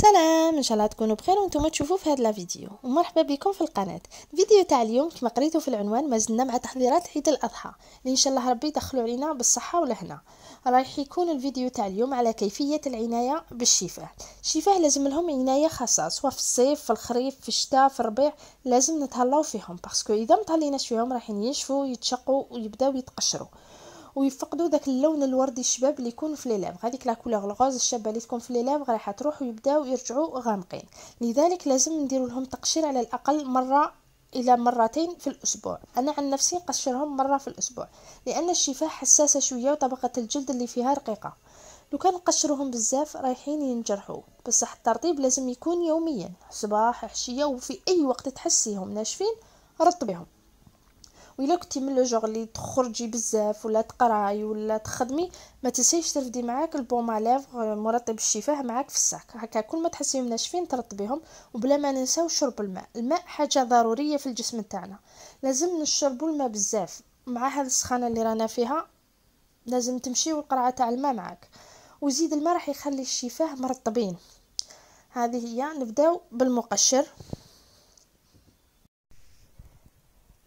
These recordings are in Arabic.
سلام ان شاء الله تكونوا بخير وانتم تشوفوا في هذا الفيديو ومرحبا بكم في القناه الفيديو تاع اليوم كما قريتوا في العنوان مازلنا مع تحضيرات عيد الاضحى اللي ان شاء الله ربي يدخلوا علينا بالصحه والهنا رايح يكون الفيديو تاع اليوم على كيفيه العنايه بالشفاه الشفاه لازم لهم عنايه خاصه سواء في الصيف في الخريف في الشتاء في الربيع لازم نتهلاو فيهم باسكو اذا مطليناش فيهم راح ينشفوا يتشقوا ويبداو يتقشروا ويفقدوا داك اللون الوردي الشباب اللي يكون في لي هذيك لا كولور الغوز الشابه اللي تكون في لي ليبغ راح تروح ويبداو يرجعوا غامقين لذلك لازم نديروا لهم تقشير على الاقل مره الى مرتين في الاسبوع انا عن نفسي نقشرهم مره في الاسبوع لان الشفاه حساسه شويه وطبقه الجلد اللي فيها رقيقه لو كان نقشروهم بزاف رايحين ينجرحوا بصح الترطيب لازم يكون يوميا صباح عشيه وفي اي وقت تحسيهم ناشفين رطبيهم وإلا كنتي من لو جوغ اللي تخرجي بزاف ولا تقراي ولا تخدمي ما تنسيش ترفدي معاك البوما ليف آه، مرطب الشفاه معاك في الساك هكا كل ما تحسيهم ناشفين ترطبيهم وبلا ما ننساو شرب الماء الماء حاجه ضروريه في الجسم تاعنا لازم نشربوا الماء بزاف مع هذه السخانه اللي رانا فيها لازم تمشي والقرعه تاع الماء معاك وزيد الماء راح يخلي الشفاه مرطبين هذه هي نبداو بالمقشر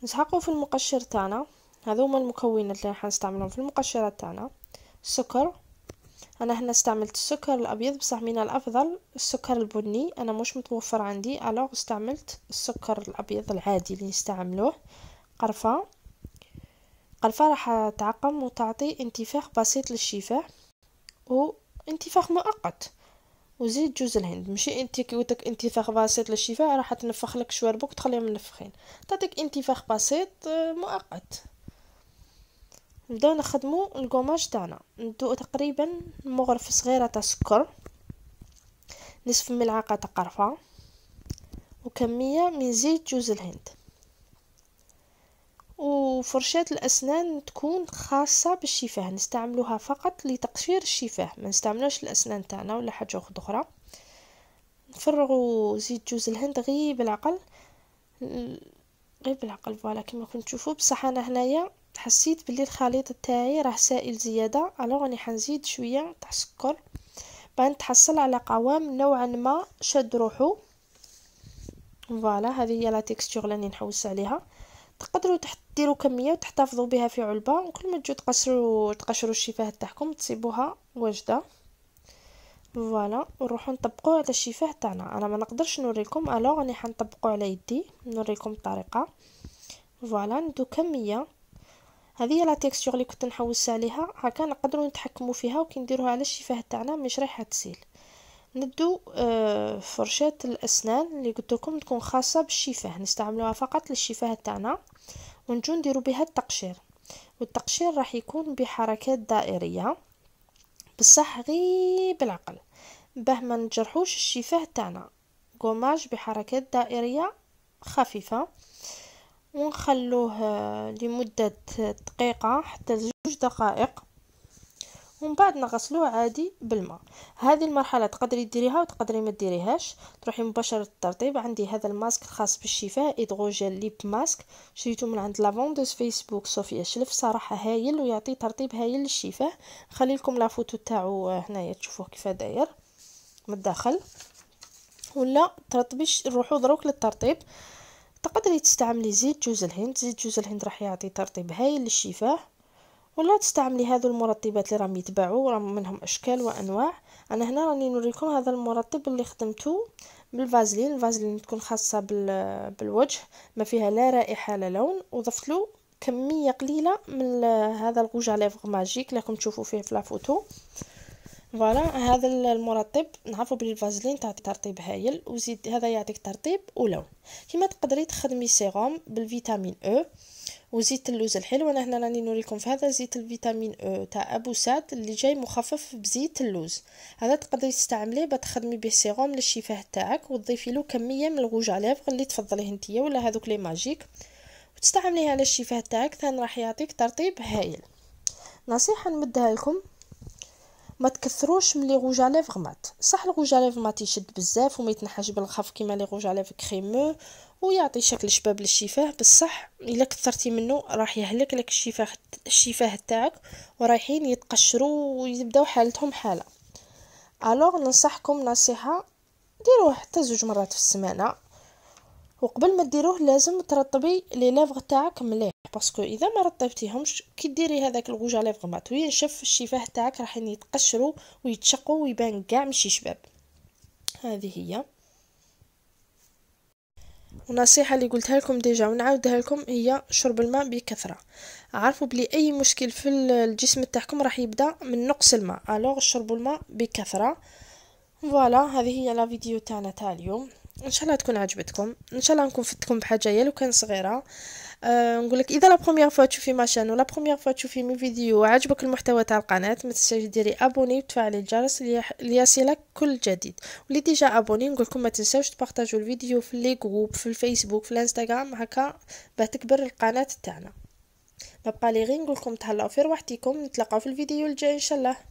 نسحقو في المقشر تاعنا هذو هما المكونات اللي راح نستعملهم في المقشرات تاعنا السكر انا هنا استعملت السكر الابيض بصح من الافضل السكر البني انا مش متوفر عندي الوغ استعملت السكر الابيض العادي اللي نستعملوه قرفه قرفه راح تعقم وتعطي انتفاخ بسيط للشفاه وانتفاخ مؤقت وزيد جوز الهند ماشي انت كي قلتلك انتفاخ بسيط للشفاء راح تنفخ لك شواربك وتخليهم منفخين تعطيك انتفاخ بسيط آه، مؤقت نبداو نخدمو الكوماج تاعنا ندو تقريبا مغرف صغيره تاع سكر نصف ملعقه تاع قرفه وكميه من زيت جوز الهند وفرشاة الأسنان تكون خاصة بالشفاه نستعملوها فقط لتقشير الشفاه ما نستعملوش الأسنان تاعنا ولا حاجة أخرى أخرى نفرغوا زيت جوز الهند غي بالعقل غير بالعقل فوالا كما كنت تشوفوا بصح انا هنايا حسيت بلي الخليط تاعي راه سائل زياده الوغ راني حنزيد شويه تاع السكر بان تحصل على قوام نوعا ما شد روحو فوالا هذه هي لا تيكستور اللي نحوس عليها تقدروا تحط ديروا كميه وتحتفظوا بها في علبه وكل ما تجوا تقشروا تقشروا الشفاه تاعكم تسيبوها واجده فوالا نروحوا نطبقوا على الشفاه تاعنا انا ما نقدرش نوريكم الوغ راني حنطبقو على يدي نوريكم الطريقه فوالا ندو كميه هذه هي لا تيكستور اللي كنت نحوس عليها هكا نقدروا نتحكموا فيها وكي نديروها على الشفاه تاعنا مش رايحه تسيل ندو آه، فرشاة الأسنان اللي قلت لكم تكون خاصة بالشفاه نستعملوها فقط للشفاه تاعنا ونجو نديرو بها التقشير والتقشير راح يكون بحركات دائرية بصح غي بالعقل باه ما نجرحوش الشفاه تاعنا قماش بحركات دائرية خفيفة ونخلوه لمدة دقيقة حتى زوج دقائق ومن بعد نغسلوه عادي بالماء هذه المرحله تقدري ديريها وتقدري ما ديريهاش تروحي مباشره للترطيب عندي هذا الماسك الخاص بالشفاء ايدروجيل ليب ماسك شريته من عند لافوندوز فيسبوك صوفيا شلف صراحه هايل ويعطي ترطيب هايل للشفاه نخلي لكم لا فوتو تاعو هنايا تشوفوه كيف داير من الداخل ولا ترطبيش روحو دروك للترطيب تقدري تستعملي زيت جوز الهند زيت جوز الهند راح يعطي ترطيب هايل للشفاه ولا تستعملي هذو المرطبات اللي راهم يتباعوا راهم منهم اشكال وانواع انا هنا راني نوريكم هذا المرطب اللي خدمته بالفازلين الفازلين تكون خاصه بالوجه ما فيها لا رائحه لا لون وضفت له كميه قليله من هذا الغوج على ماجيك راكم تشوفوا فيه في لافوتو فوالا هذا المرطب نعرفوا بلي الفازلين تعطي ترطيب هايل وزيد هذا يعطيك ترطيب ولون كما تقدري تخدمي سيروم بالفيتامين او e. وزيت اللوز الحلو انا هنا راني نوريكم في هذا زيت الفيتامين او تاع ابو سعد اللي جاي مخفف بزيت اللوز هذا تقدري تستعمليه باش تخدمي به سيروم للشفاه تاعك وتضيفي له كميه من الغوج على اللي تفضليه نتيا ولا هذوك لي ماجيك وتستعمليه على الشفاه تاعك ثان راح يعطيك ترطيب هايل نصيحه نمدها لكم ما تكثروش من لي غوج عليف غمات صح الغوج عليف ما تيشد بزاف وما يتنحاش بالخف كيما لي غوج عليف كريمو ويعطي شكل شباب للشفاه بصح الا كثرتي منه راح يهلك لك الشفاه الشفاه تاعك ورايحين يتقشروا ويبداو حالتهم حاله الوغ ننصحكم نصيحه ديروه حتى زوج مرات في السمانه وقبل ما ديروه لازم ترطبي لي لافغ تاعك مليح باسكو اذا ما رطبتيهمش كي ديري هذاك على فغمات وينشف الشفاه تاعك راح يتقشروا ويتشقوا ويبان كاع ماشي شباب هذه هي ونصيحة اللي قلتها لكم ديجا ونعاودها لكم هي شرب الماء بكثرة عارفوا بلي اي مشكل في الجسم تاعكم راح يبدا من نقص الماء الوغ شربوا الماء بكثرة فوالا هذه هي لا فيديو تاعنا تاع اليوم ان شاء الله تكون عجبتكم ان شاء الله نكون فدتكم بحاجه يا لو كان صغيره أه نقول لك اذا لا بروميير فوا تشوفي ما شان ولا بروميير فوا تشوفي مي فيديو عجبك المحتوى تاع القناه ما تنساش ديري ابوني وتفعلي الجرس ليصلك كل جديد واللي ديجا ابوني نقول لكم ما تنساوش تبارطاجوا الفيديو في لي جروب في الفيسبوك في الانستغرام هكا باه تكبر القناه تاعنا ما بقى لي غير نقول لكم تهلاو في رواحتكم نتلاقاو في الفيديو الجاي ان شاء الله